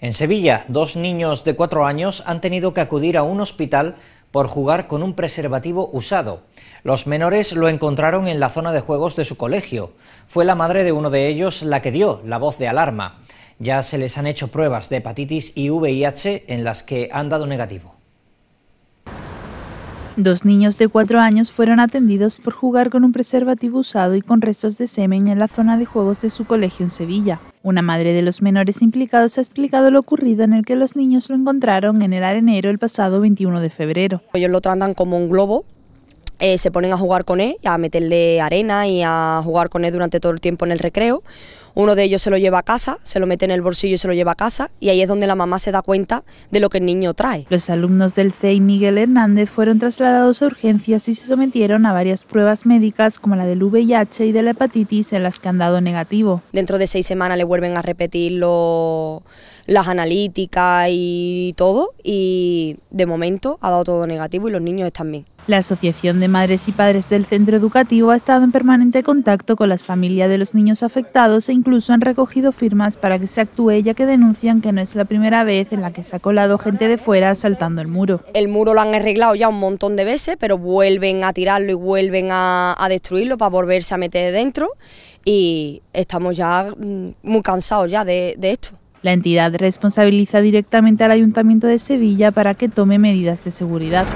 En Sevilla, dos niños de cuatro años han tenido que acudir a un hospital por jugar con un preservativo usado. Los menores lo encontraron en la zona de juegos de su colegio. Fue la madre de uno de ellos la que dio la voz de alarma. Ya se les han hecho pruebas de hepatitis y VIH en las que han dado negativo. Dos niños de cuatro años fueron atendidos por jugar con un preservativo usado y con restos de semen en la zona de juegos de su colegio en Sevilla. Una madre de los menores implicados ha explicado lo ocurrido en el que los niños lo encontraron en el arenero el pasado 21 de febrero. Ellos lo tratan como un globo, eh, se ponen a jugar con él, a meterle arena y a jugar con él durante todo el tiempo en el recreo. Uno de ellos se lo lleva a casa, se lo mete en el bolsillo y se lo lleva a casa, y ahí es donde la mamá se da cuenta de lo que el niño trae. Los alumnos del CEI Miguel Hernández fueron trasladados a urgencias y se sometieron a varias pruebas médicas como la del VIH y de la hepatitis en las que han dado negativo. Dentro de seis semanas le vuelven a repetir las analíticas y todo, y de momento ha dado todo negativo y los niños están bien. La Asociación de Madres y Padres del Centro Educativo ha estado en permanente contacto con las familias de los niños afectados e incluso Incluso han recogido firmas para que se actúe, ya que denuncian que no es la primera vez en la que se ha colado gente de fuera saltando el muro. El muro lo han arreglado ya un montón de veces, pero vuelven a tirarlo y vuelven a, destruirlo para volverse a meter dentro. Y estamos ya mm, muy cansados ya de esto. La entidad responsabiliza directamente al Ayuntamiento de Sevilla para que tome medidas de seguridad.